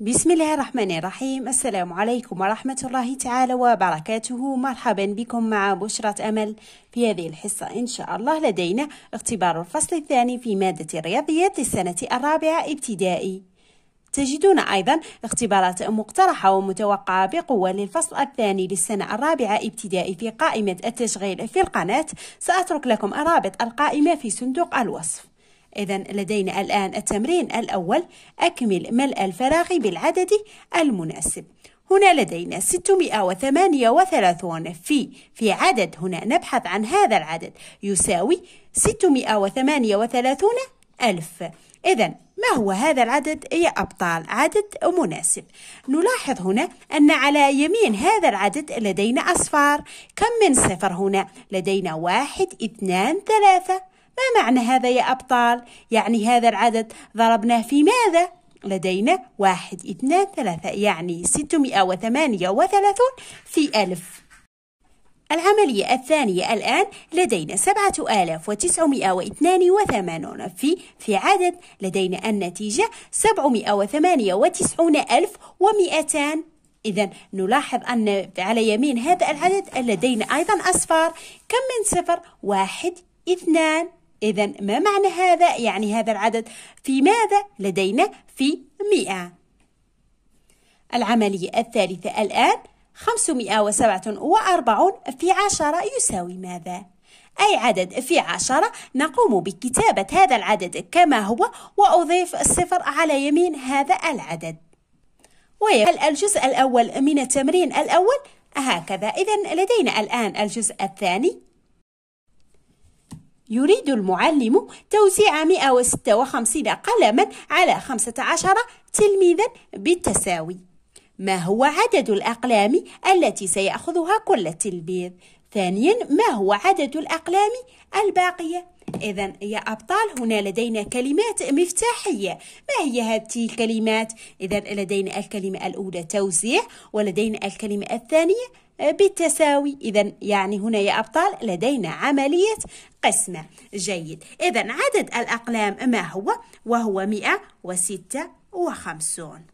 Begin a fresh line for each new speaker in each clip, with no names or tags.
بسم الله الرحمن الرحيم السلام عليكم ورحمة الله تعالى وبركاته مرحبا بكم مع بشرة أمل في هذه الحصة إن شاء الله لدينا اختبار الفصل الثاني في مادة الرياضيات للسنة الرابعة ابتدائي تجدون أيضا اختبارات مقترحة ومتوقعة بقوة للفصل الثاني للسنة الرابعة ابتدائي في قائمة التشغيل في القناة سأترك لكم رابط القائمة في صندوق الوصف إذا لدينا الآن التمرين الأول أكمل ملء الفراغ بالعدد المناسب هنا لدينا 638 في في عدد هنا نبحث عن هذا العدد يساوي 638 ألف إذا ما هو هذا العدد يا أبطال عدد مناسب نلاحظ هنا أن على يمين هذا العدد لدينا أصفار كم من صفر هنا لدينا واحد اثنان ثلاثة ما معنى هذا يا أبطال؟ يعني هذا العدد ضربناه في ماذا؟ لدينا واحد اثنان ثلاثة يعني ستمائة وثمانية وثلاثون في ألف العملية الثانية الآن لدينا سبعة آلاف وتسعمائة واثنان وثمانون في في عدد لدينا النتيجة سبعمائة وثمانية وتسعون ألف ومئتان إذا نلاحظ أن على يمين هذا العدد لدينا أيضا أصفار كم من صفر واحد اثنان إذا ما معنى هذا؟ يعني هذا العدد في ماذا؟ لدينا في مئة العملية الثالثة الآن 547 في عشرة يساوي ماذا؟ أي عدد في عشرة نقوم بكتابة هذا العدد كما هو وأضيف الصفر على يمين هذا العدد ويبقى الجزء الأول من التمرين الأول هكذا إذا لدينا الآن الجزء الثاني يريد المعلم توزيع 156 قلما على 15 تلميذا بالتساوي ما هو عدد الأقلام التي سيأخذها كل تلميذ؟ ثانيا ما هو عدد الأقلام الباقية؟ إذا يا أبطال هنا لدينا كلمات مفتاحية ما هي هذه الكلمات؟ إذا لدينا الكلمة الأولى توزيع ولدينا الكلمة الثانية آه، بالتساوي إذا يعني هنا يا أبطال لدينا عملية قسمة جيد إذا عدد الأقلام ما هو؟ وهو 156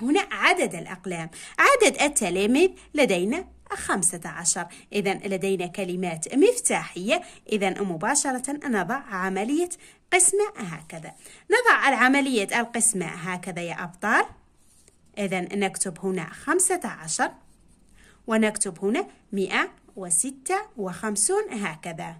هنا عدد الأقلام عدد التلاميذ لدينا خمسة عشر إذا لدينا كلمات مفتاحية إذا مباشرة نضع عملية قسمة هكذا نضع العملية القسمة هكذا يا أبطال إذا نكتب هنا خمسة عشر ونكتب هنا مئة وستة وخمسون هكذا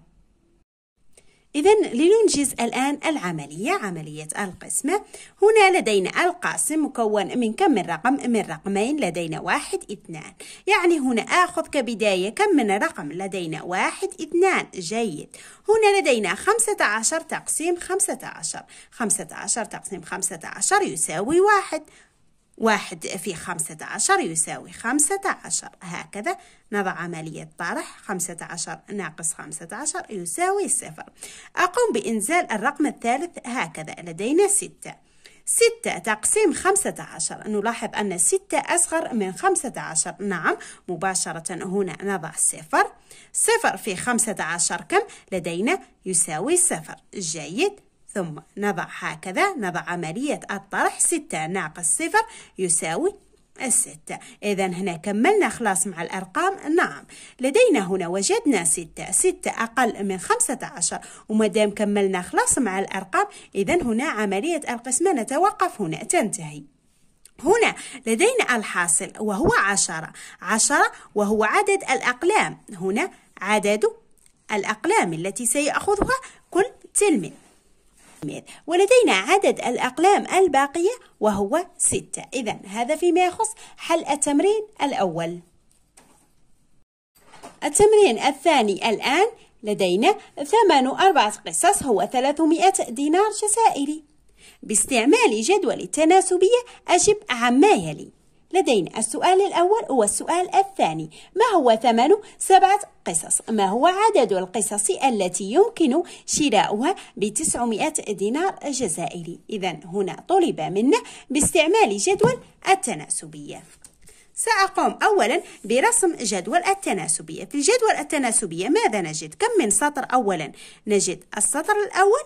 إذا لننجز الآن العملية عملية القسمة هنا لدينا القاسم مكون من كم من رقم من رقمين لدينا واحد اثنان يعني هنا آخذ كبداية كم من رقم لدينا واحد اثنان جيد هنا لدينا خمسة عشر تقسيم خمسة عشر خمسة عشر تقسيم خمسة عشر يساوي واحد واحد في خمسة عشر يساوي خمسة عشر هكذا نضع عملية طرح خمسة عشر ناقص خمسة عشر يساوي صفر أقوم بإنزال الرقم الثالث هكذا لدينا ستة ستة تقسيم خمسة عشر نلاحظ أن ستة أصغر من خمسة عشر نعم مباشرة هنا نضع صفر صفر في خمسة عشر كم لدينا يساوي صفر جيد ثم نضع هكذا نضع عملية الطرح ستة ناقص صفر يساوي الستة إذا هنا كملنا خلاص مع الأرقام نعم لدينا هنا وجدنا ستة ستة أقل من خمسة عشر ومدام كملنا خلاص مع الأرقام إذا هنا عملية القسمة نتوقف هنا تنتهي هنا لدينا الحاصل وهو عشرة عشرة وهو عدد الأقلام هنا عدد الأقلام التي سيأخذها كل تلميذ ولدينا عدد الأقلام الباقية وهو ستة إذا هذا فيما يخص حل التمرين الأول التمرين الثاني الآن لدينا ثمن أربعة قصص هو 300 دينار جزائري باستعمال جدول التناسبية أجب عما يلي لدينا السؤال الأول هو السؤال الثاني ما هو ثمن سبعة قصص؟ ما هو عدد القصص التي يمكن شراؤها بتسعمائة دينار جزائري؟ إذا هنا طلب منا باستعمال جدول التناسبية سأقوم أولا برسم جدول التناسبية في الجدول التناسبية ماذا نجد؟ كم من سطر أولا؟ نجد السطر الأول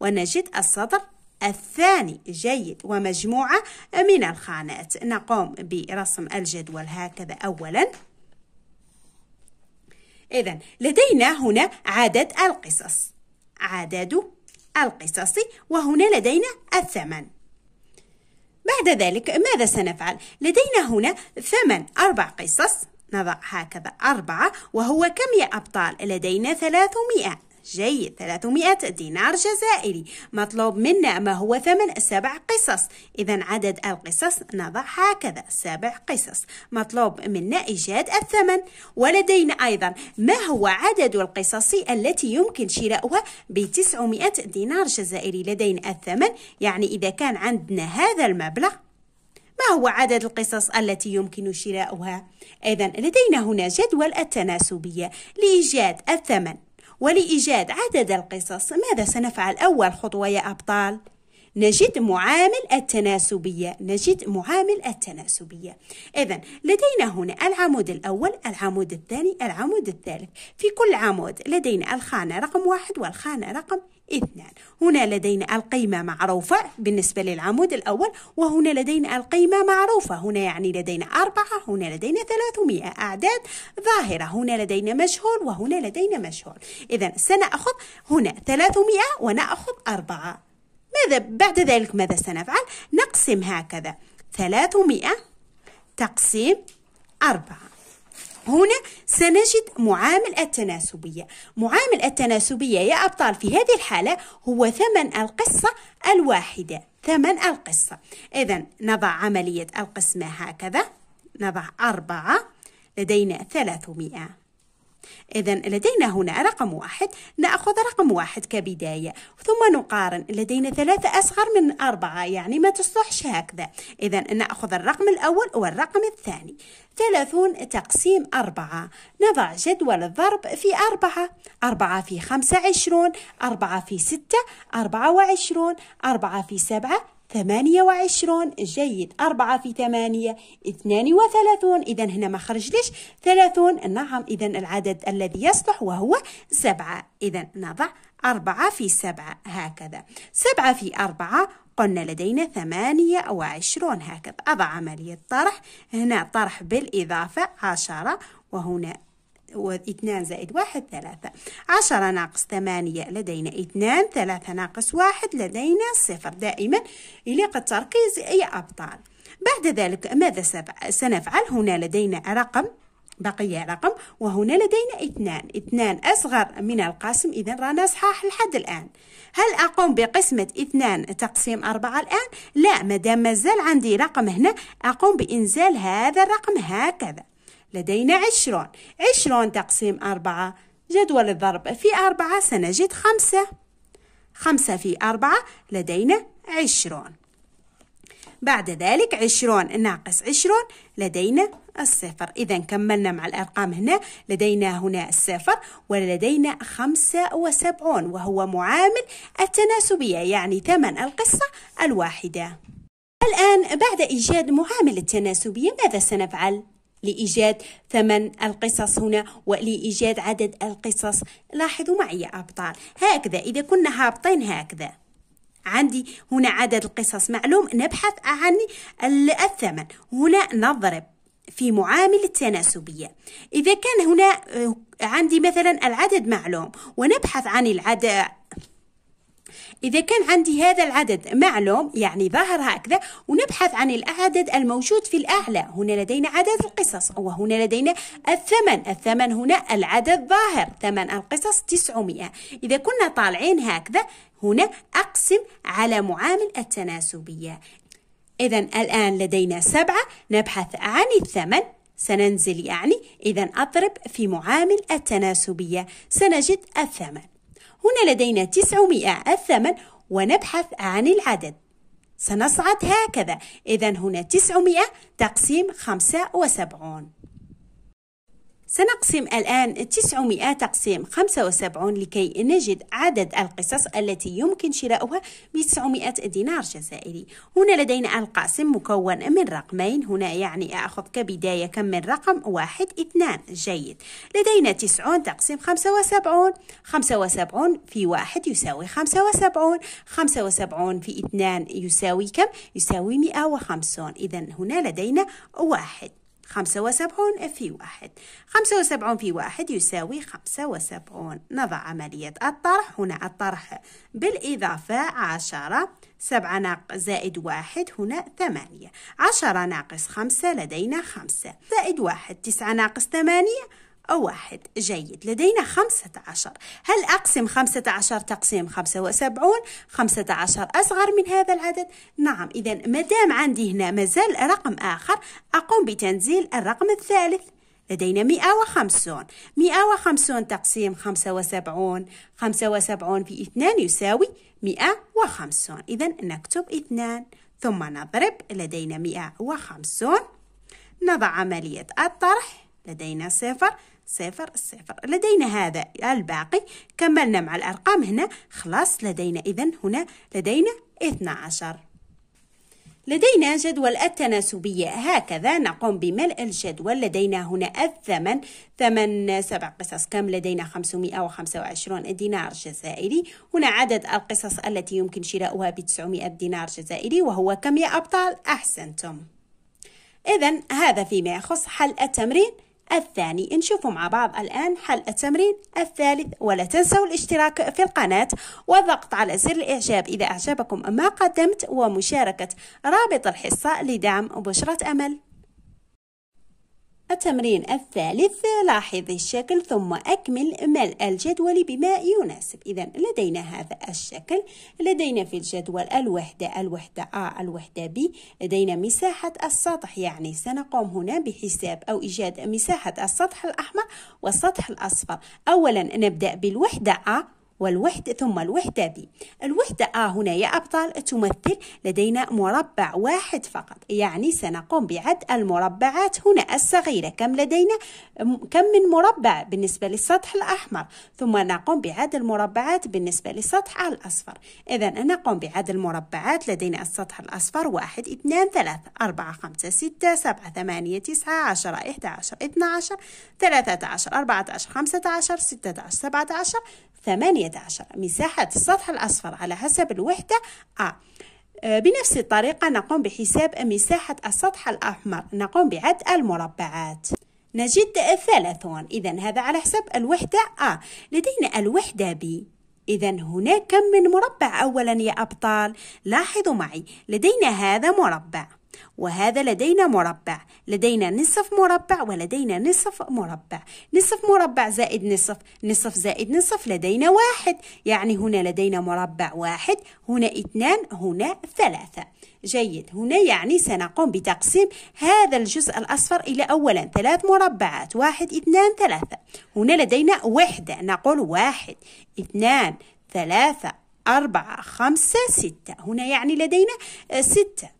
ونجد السطر الثاني جيد ومجموعة من الخانات نقوم برسم الجدول هكذا أولاً إذا لدينا هنا عدد القصص عدد القصص وهنا لدينا الثمن بعد ذلك ماذا سنفعل؟ لدينا هنا ثمن أربع قصص نضع هكذا أربعة وهو كم يا أبطال؟ لدينا ثلاثمائة جيد 300 دينار جزائري مطلوب منا ما هو ثمن سبع قصص إذا عدد القصص نضع هكذا سبع قصص مطلوب منا إيجاد الثمن ولدينا أيضا ما هو عدد القصص التي يمكن شراؤها ب 900 دينار جزائري لدينا الثمن يعني إذا كان عندنا هذا المبلغ ما هو عدد القصص التي يمكن شراؤها؟ إذا لدينا هنا جدول التناسبية لإيجاد الثمن ولإيجاد عدد القصص ماذا سنفعل أول خطوة يا أبطال؟ نجد معامل التناسبية نجد معامل التناسبية إذا لدينا هنا العمود الأول العمود الثاني العمود الثالث في كل عمود لدينا الخانة رقم واحد والخانة رقم اثنان هنا لدينا القيمة معروفة بالنسبة للعمود الأول وهنا لدينا القيمة معروفة هنا يعني لدينا أربعة هنا لدينا ثلاثمائة أعداد ظاهرة هنا لدينا مجهول وهنا لدينا مجهول إذا سنأخذ هنا ثلاثمائة ونأخذ أربعة ماذا بعد ذلك ماذا سنفعل نقسم هكذا ثلاثمائة تقسيم أربعة هنا سنجد معامل التناسبية معامل التناسبية يا أبطال في هذه الحالة هو ثمن القصة الواحدة ثمن القصة إذا نضع عملية القسمة هكذا نضع أربعة لدينا ثلاثمائة إذا لدينا هنا رقم واحد نأخذ رقم واحد كبداية ثم نقارن لدينا ثلاثة أصغر من أربعة يعني ما تصلحش هكذا إذا نأخذ الرقم الأول والرقم الثاني ثلاثون تقسيم أربعة نضع جدول الضرب في أربعة أربعة في خمسة عشرون أربعة في ستة أربعة وعشرون أربعة في سبعة ثمانية وعشرون جيد أربعة في ثمانية اثنان وثلاثون إذا هنا ما خرج ليش ثلاثون نعم إذا العدد الذي يصلح وهو سبعة إذا نضع أربعة في سبعة هكذا سبعة في أربعة قلنا لدينا ثمانية وعشرون هكذا أضع عملية طرح هنا طرح بالإضافة عشرة وهنا واثنان زائد واحد ثلاثة عشرة ناقص ثمانية لدينا اثنان ثلاثة ناقص واحد لدينا صفر دائما يليق التركيز أي أبطال بعد ذلك ماذا سنفعل هنا لدينا رقم بقي رقم وهنا لدينا اثنان اثنان أصغر من القاسم إذا رانا صحاح لحد الآن هل أقوم بقسمة اثنان تقسيم أربعة الآن؟ لا مدام مازال عندي رقم هنا أقوم بإنزال هذا الرقم هكذا لدينا عشرون عشرون تقسيم أربعة جدول الضرب في أربعة سنجد خمسة خمسة في أربعة لدينا عشرون بعد ذلك عشرون ناقص عشرون لدينا الصفر إذا كملنا مع الأرقام هنا لدينا هنا الصفر ولدينا خمسة وسبعون وهو معامل التناسبية يعني ثمن القصة الواحدة الآن بعد إيجاد معامل التناسبية ماذا سنفعل؟ لإيجاد ثمن القصص هنا ولإيجاد عدد القصص لاحظوا معي يا أبطال هكذا إذا كنا هابطين هكذا عندي هنا عدد القصص معلوم نبحث عن الثمن هنا نضرب في معامل التناسبية إذا كان هنا عندي مثلا العدد معلوم ونبحث عن العدد إذا كان عندي هذا العدد معلوم يعني ظاهر هكذا ونبحث عن العدد الموجود في الأعلى هنا لدينا عدد القصص وهنا لدينا الثمن الثمن هنا العدد ظاهر ثمن القصص 900 إذا كنا طالعين هكذا هنا أقسم على معامل التناسبية إذا الآن لدينا سبعة نبحث عن الثمن سننزل يعني إذا أضرب في معامل التناسبية سنجد الثمن هنا لدينا 900 الثمن ونبحث عن العدد سنصعد هكذا إذا هنا 900 تقسيم 75 سنقسم الآن 900 تقسيم 75 لكي نجد عدد القصص التي يمكن شراؤها ب 900 دينار جزائري هنا لدينا القاسم مكون من رقمين هنا يعني أخذ كبداية كم من رقم واحد اثنان جيد لدينا 90 تقسيم 75 75 في واحد يساوي 75 75 في اثنان يساوي كم؟ يساوي 150 إذا هنا لدينا واحد خمسة وسبعون في واحد خمسة وسبعون في واحد يساوي خمسة وسبعون نضع عملية الطرح هنا الطرح بالإضافة عشرة سبعة ناقص زائد واحد هنا ثمانية عشرة ناقص خمسة لدينا خمسة زائد واحد تسعة ناقص ثمانية أو واحد جيد لدينا خمسة عشر هل أقسم خمسة عشر تقسيم خمسة وسبعون خمسة عشر أصغر من هذا العدد نعم إذا ما دام عندي هنا مازال رقم آخر أقوم بتنزيل الرقم الثالث لدينا مئة وخمسون مئة وخمسون تقسيم خمسة وسبعون خمسة وسبعون في اثنان يساوي مئة وخمسون إذا نكتب اثنان ثم نضرب لدينا مئة وخمسون نضع عملية الطرح لدينا صفر صفر صفر لدينا هذا الباقي كملنا مع الأرقام هنا خلاص لدينا إذا هنا لدينا 12 لدينا جدول التناسبية هكذا نقوم بملء الجدول لدينا هنا الثمن ثمن سبع قصص كم لدينا 525 دينار جزائري هنا عدد القصص التي يمكن شراؤها ب 900 دينار جزائري وهو كم يا أبطال أحسنتم إذا هذا فيما يخص حل التمرين الثاني نشوفوا مع بعض الآن حل التمرين الثالث ولا تنسوا الاشتراك في القناة والضغط على زر الإعجاب إذا أعجبكم ما قدمت ومشاركة رابط الحصة لدعم بشرة أمل التمرين الثالث لاحظي الشكل ثم أكمل ملء الجدول بما يناسب إذا لدينا هذا الشكل لدينا في الجدول الوحدة الوحدة A الوحدة B لدينا مساحة السطح يعني سنقوم هنا بحساب أو إيجاد مساحة السطح الأحمر والسطح الأصفر أولا نبدأ بالوحدة A والوحدة ثم الوحدة بي الوحدة آ آه، هنا يا أبطال تمثل لدينا مربع واحد فقط يعني سنقوم بعد المربعات هنا الصغيرة كم لدينا كم من مربع بالنسبة للسطح الأحمر ثم نقوم بعد المربعات بالنسبة للسطح الأصفر إذا نقوم بعد المربعات لدينا السطح الأصفر واحد اثنان ثلاثة أربعة خمسة ستة سبعة ثمانية تسعة عشرة إحدى عشر اثنى عشر ثلاثة عشر أربعة عشر خمسة عشر ستة عشر سبعة عشر ثمانية 11 مساحة السطح الأصفر على حسب الوحدة A آه، بنفس الطريقة نقوم بحساب مساحة السطح الأحمر نقوم بعد المربعات نجد ثلاثون إذا هذا على حسب الوحدة A لدينا الوحدة B إذا هناك كم من مربع أولا يا أبطال لاحظوا معي لدينا هذا مربع وهذا لدينا مربع لدينا نصف مربع ولدينا نصف مربع نصف مربع زائد نصف نصف زائد نصف لدينا واحد يعني هنا لدينا مربع واحد هنا اثنان هنا ثلاثة جيد هنا يعني سنقوم بتقسيم هذا الجزء الأصفر إلى أولا ثلاث مربعات واحد اثنان ثلاثة هنا لدينا وحدة نقول واحد اثنان ثلاثة أربعة خمسة ستة هنا يعني لدينا ستة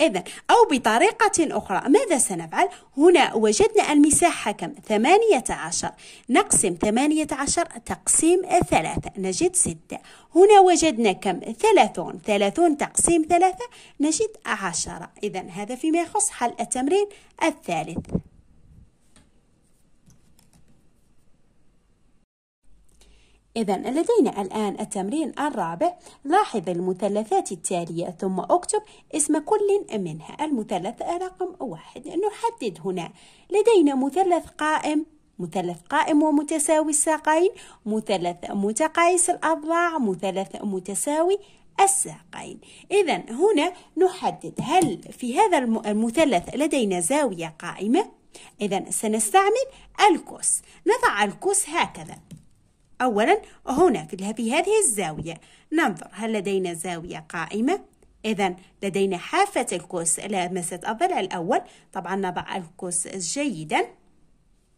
إذا أو بطريقة أخرى ماذا سنفعل؟ هنا وجدنا المساحة كم؟ 18 نقسم 18 تقسيم 3 نجد 6 هنا وجدنا كم؟ 30 30 تقسيم 3 نجد 10 إذا هذا فيما يخص حل التمرين الثالث إذا لدينا الآن التمرين الرابع لاحظ المثلثات التالية ثم أكتب اسم كل منها المثلث رقم واحد نحدد هنا لدينا مثلث قائم مثلث قائم ومتساوي الساقين مثلث متقايس الأضلاع مثلث متساوي الساقين إذا هنا نحدد هل في هذا المثلث لدينا زاوية قائمة إذا سنستعمل الكوس نضع الكوس هكذا أولا هنا في هذه الزاوية ننظر هل لدينا زاوية قائمة إذا لدينا حافة الكوس لامست الضلع الأول طبعا نضع الكوس جيدا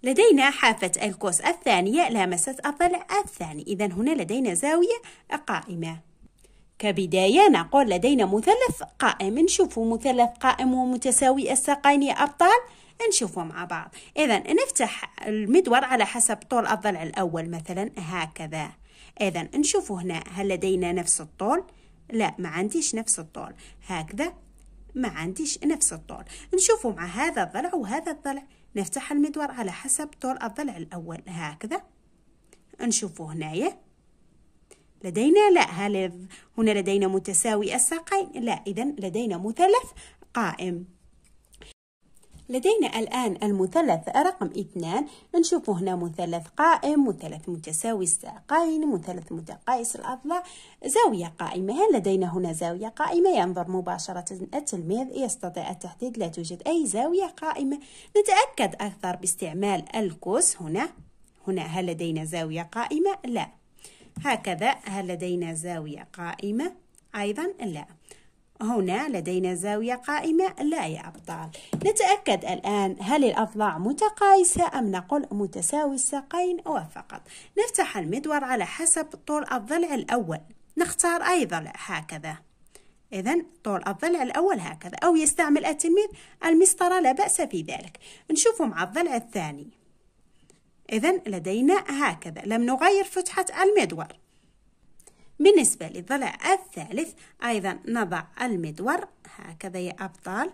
لدينا حافة الكوس الثانية لامست الضلع الثاني إذا هنا لدينا زاوية قائمة كبداية نقول لدينا مثلث قائم نشوف مثلث قائم ومتساوي الساقين يا أبطال نشوفه مع بعض اذا نفتح المدور على حسب طول الضلع الاول مثلا هكذا اذا نشوفه هنا هل لدينا نفس الطول لا ما عنديش نفس الطول هكذا ما عنديش نفس الطول نشوفه مع هذا الضلع وهذا الضلع نفتح المدور على حسب طول الضلع الأول هكذا نشوفه هنايا لدينا لا هل هنا لدينا متساوي الساقين لا إذا لدينا مثلث قائم لدينا الآن المثلث رقم اثنان نشوف هنا مثلث قائم مثلث متساوي الساقين مثلث متقايس الأضلاع زاوية قائمة هل لدينا هنا زاوية قائمة ينظر مباشرة التلميذ يستطيع التحديد لا توجد أي زاوية قائمة نتأكد أكثر باستعمال القوس هنا هنا هل لدينا زاوية قائمة؟ لا هكذا هل لدينا زاوية قائمة؟ أيضا لا هنا لدينا زاوية قائمة لا يا أبطال نتأكد الآن هل الأضلاع متقايسة أم نقول متساوي الساقين وفقط نفتح المدور على حسب طول الضلع الأول نختار أي ضلع هكذا إذا طول الضلع الأول هكذا أو يستعمل التلميذ المسطرة لا بأس في ذلك نشوف مع الضلع الثاني إذا لدينا هكذا لم نغير فتحة المدور بالنسبة للضلع الثالث أيضا نضع المدور هكذا يا أبطال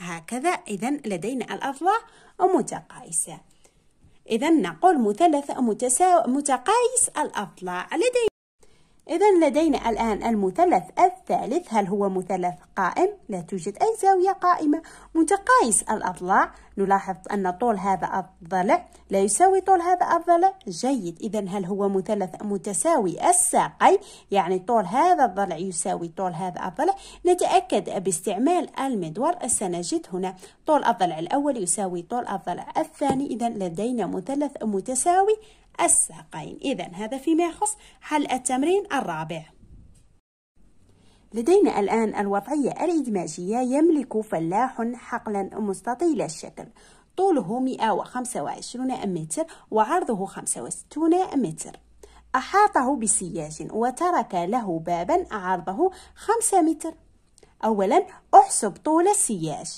هكذا إذا لدينا الأضلاع متقايسة إذا نقول مثلث متساو... متقايس الأضلاع لدينا إذا لدينا الآن المثلث الثالث هل هو مثلث قائم؟ لا توجد أي زاوية قائمة متقايس الأضلاع نلاحظ أن طول هذا الضلع لا يساوي طول هذا الضلع جيد إذا هل هو مثلث متساوي الساقين؟ يعني طول هذا الضلع يساوي طول هذا الضلع نتأكد باستعمال المدور سنجد هنا طول الضلع الأول يساوي طول الضلع الثاني إذا لدينا مثلث متساوي الساقين إذا هذا فيما يخص حل التمرين الرابع لدينا الآن الوضعية الإدماجية يملك فلاح حقلا مستطيل الشكل طوله 125 متر وعرضه 65 متر أحاطه بسياج وترك له بابا عرضه 5 متر أولا أحسب طول السياج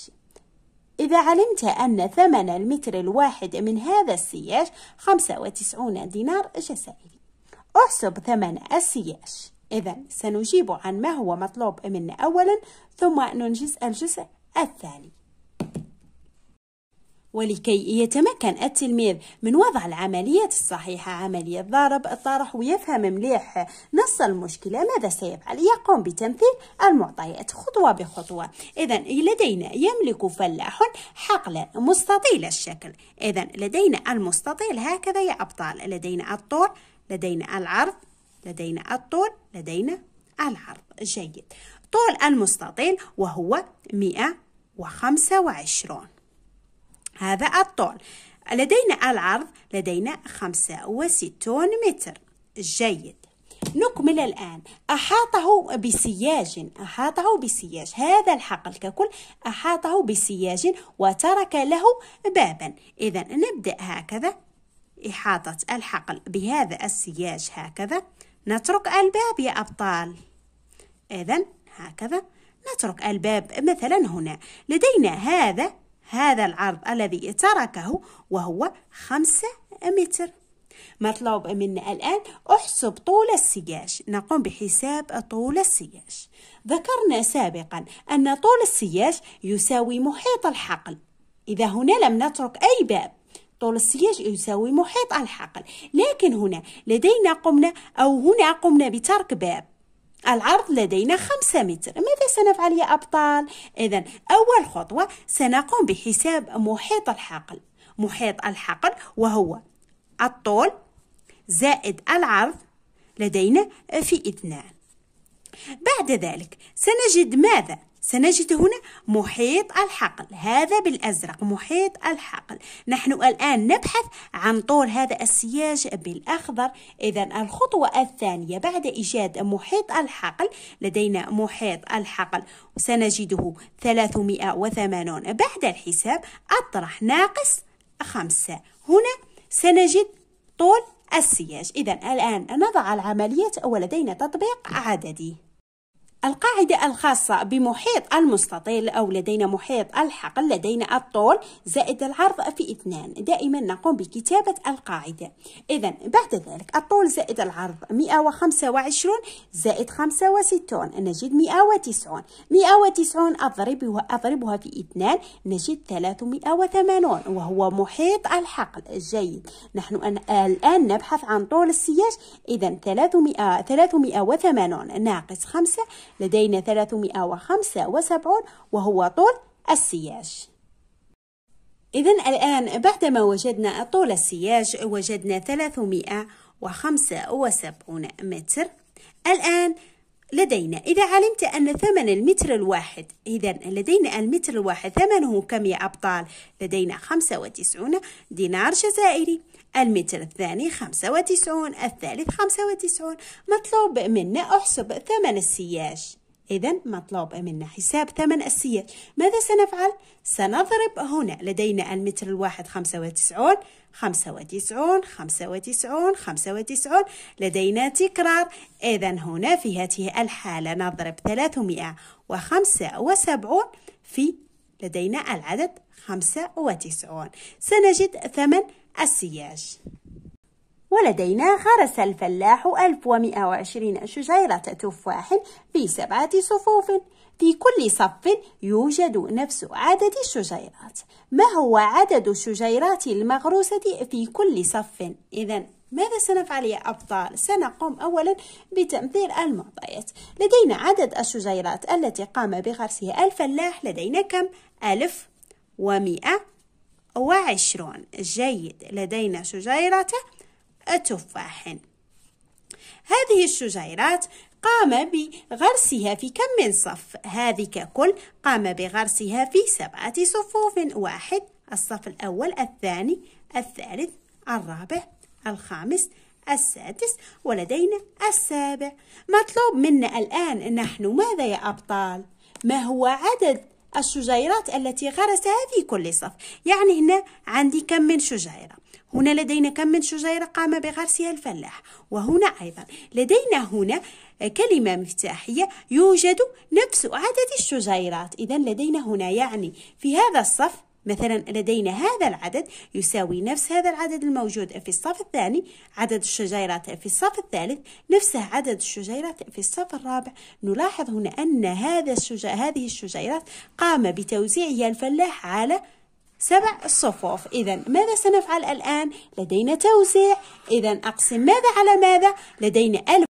إذا علمت أن ثمن المتر الواحد من هذا السياج 95 دينار جزائري احسب ثمن السياج إذا سنجيب عن ما هو مطلوب منا أولا ثم ننجز الجزء الثاني ولكي يتمكن التلميذ من وضع العملية الصحيحة عملية ضرب الطرح ويفهم مليح نص المشكلة ماذا سيفعل يقوم بتمثيل المعطيات خطوة بخطوة إذا لدينا يملك فلاح حقلا مستطيل الشكل إذا لدينا المستطيل هكذا يا أبطال لدينا الطول لدينا العرض لدينا الطول لدينا العرض جيد طول المستطيل وهو 125 هذا الطول لدينا العرض لدينا خمسة وستون متر جيد نكمل الآن أحاطه بسياج أحاطه بسياج هذا الحقل ككل أحاطه بسياج وترك له بابا إذا نبدأ هكذا إحاطة الحقل بهذا السياج هكذا نترك الباب يا أبطال إذا هكذا نترك الباب مثلا هنا لدينا هذا هذا العرض الذي تركه وهو خمسة متر مطلوب منا الآن أحسب طول السياج نقوم بحساب طول السياج ذكرنا سابقا أن طول السياج يساوي محيط الحقل إذا هنا لم نترك أي باب طول السياج يساوي محيط الحقل لكن هنا لدينا قمنا أو هنا قمنا بترك باب العرض لدينا خمسة متر ماذا سنفعل يا أبطال؟ إذا أول خطوة سنقوم بحساب محيط الحقل محيط الحقل وهو الطول زائد العرض لدينا في اثنان بعد ذلك سنجد ماذا سنجد هنا محيط الحقل هذا بالأزرق محيط الحقل نحن الآن نبحث عن طول هذا السياج بالأخضر إذا الخطوة الثانية بعد إيجاد محيط الحقل لدينا محيط الحقل سنجده 380 بعد الحساب أطرح ناقص خمسة هنا سنجد طول السياج إذا الآن نضع العملية ولدينا تطبيق عددي القاعدة الخاصة بمحيط المستطيل أو لدينا محيط الحقل لدينا الطول زائد العرض في اثنان دائما نقوم بكتابة القاعدة إذا بعد ذلك الطول زائد العرض 125 زائد 65 نجد 190 190 أضربها, أضربها في اثنان نجد 380 وهو محيط الحقل جيد نحن الآن نبحث عن طول السياج إذا 300 380 ناقص 5 لدينا 375 وهو طول السياج إذا الآن بعدما وجدنا طول السياج وجدنا 375 متر الآن لدينا إذا علمت أن ثمن المتر الواحد إذا لدينا المتر الواحد ثمنه كم يا أبطال؟ لدينا 95 دينار جزائري المتر الثاني 95 الثالث 95 مطلوب منا أحسب ثمن السياج إذا مطلوب منا حساب ثمن أسيات ماذا سنفعل؟ سنضرب هنا لدينا المتر الواحد خمسة وتسعون خمسة وتسعون خمسة وتسعون خمسة وتسعون لدينا تكرار إذا هنا في هذه الحالة نضرب ثلاثمائة وخمسة وسبعون في لدينا العدد خمسة وتسعون سنجد ثمن السياج ولدينا غرس الفلاح 1120 شجيرة تفاح في سبعة صفوف في كل صف يوجد نفس عدد الشجيرات ما هو عدد الشجيرات المغروسة في كل صف؟ إذا ماذا سنفعل يا أبطال؟ سنقوم أولا بتمثيل المعطيات لدينا عدد الشجيرات التي قام بغرسها الفلاح لدينا كم؟ ألف ومئة وعشرون جيد لدينا شجيرته تفاح هذه الشجيرات قام بغرسها في كم من صف هذه ككل قام بغرسها في سبعة صفوف واحد الصف الأول الثاني الثالث الرابع الخامس السادس ولدينا السابع مطلوب منا الآن نحن ماذا يا أبطال؟ ما هو عدد الشجيرات التي غرسها في كل صف يعني هنا عندي كم من شجيرة هنا لدينا كم من شجيرة قام بغرسها الفلاح وهنا أيضا لدينا هنا كلمة مفتاحية يوجد نفس عدد الشجيرات إذا لدينا هنا يعني في هذا الصف مثلا لدينا هذا العدد يساوي نفس هذا العدد الموجود في الصف الثاني عدد الشجيرات في الصف الثالث نفسه عدد الشجيرات في الصف الرابع نلاحظ هنا أن هذا الشج... هذه الشجيرات قام بتوزيعها الفلاح على سبع صفوف إذا ماذا سنفعل الآن؟ لدينا توزيع إذا أقسم ماذا على ماذا؟ لدينا ألف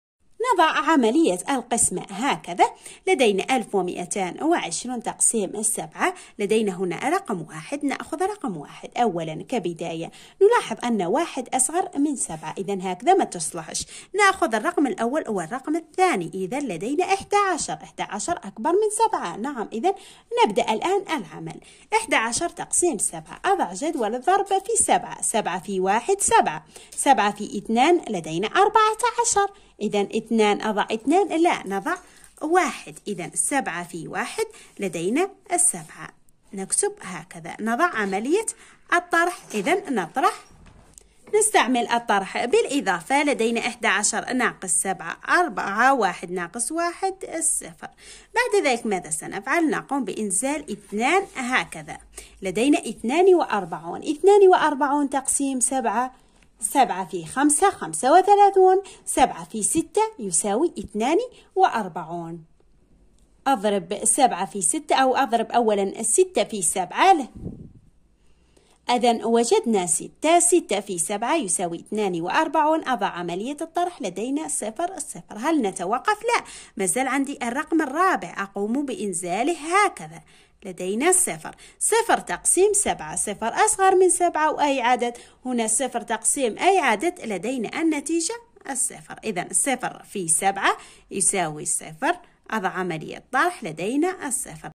نضع عملية القسمة هكذا لدينا 1220 تقسيم السبعة لدينا هنا رقم واحد نأخذ رقم واحد أولا كبداية نلاحظ أن واحد أصغر من سبعة إذا هكذا ما تصلحش نأخذ الرقم الأول والرقم الثاني إذا لدينا 11 11 أكبر من سبعة نعم إذا نبدأ الآن العمل 11 تقسيم سبعة أضع جدول الضرب في سبعة سبعة في واحد سبعة سبعة في اثنان لدينا 14 إذا اثنان أضع اثنان لا نضع واحد إذا سبعة في واحد لدينا السبعة نكتب هكذا نضع عملية الطرح إذا نطرح نستعمل الطرح بالإضافة لدينا 11 ناقص 7 4 1 ناقص 1 صفر بعد ذلك ماذا سنفعل نقوم بإنزال اثنان هكذا لدينا 42 42 تقسيم 7 سبعة في خمسة خمسة وثلاثون سبعة في ستة يساوي اثنان وأربعون أضرب سبعة في ستة أو أضرب أولا ستة في سبعة إذا وجدنا ستة ستة في سبعة يساوي اثنان وأربعون أضع عملية الطرح لدينا صفر صفر هل نتوقف؟ لا مازال عندي الرقم الرابع أقوم بإنزاله هكذا لدينا صفر صفر تقسيم سبعة صفر أصغر من سبعة وأي عدد هنا صفر تقسيم أي عدد لدينا النتيجة الصفر إذا الصفر في سبعة يساوي صفر أضع عملية طرح لدينا الصفر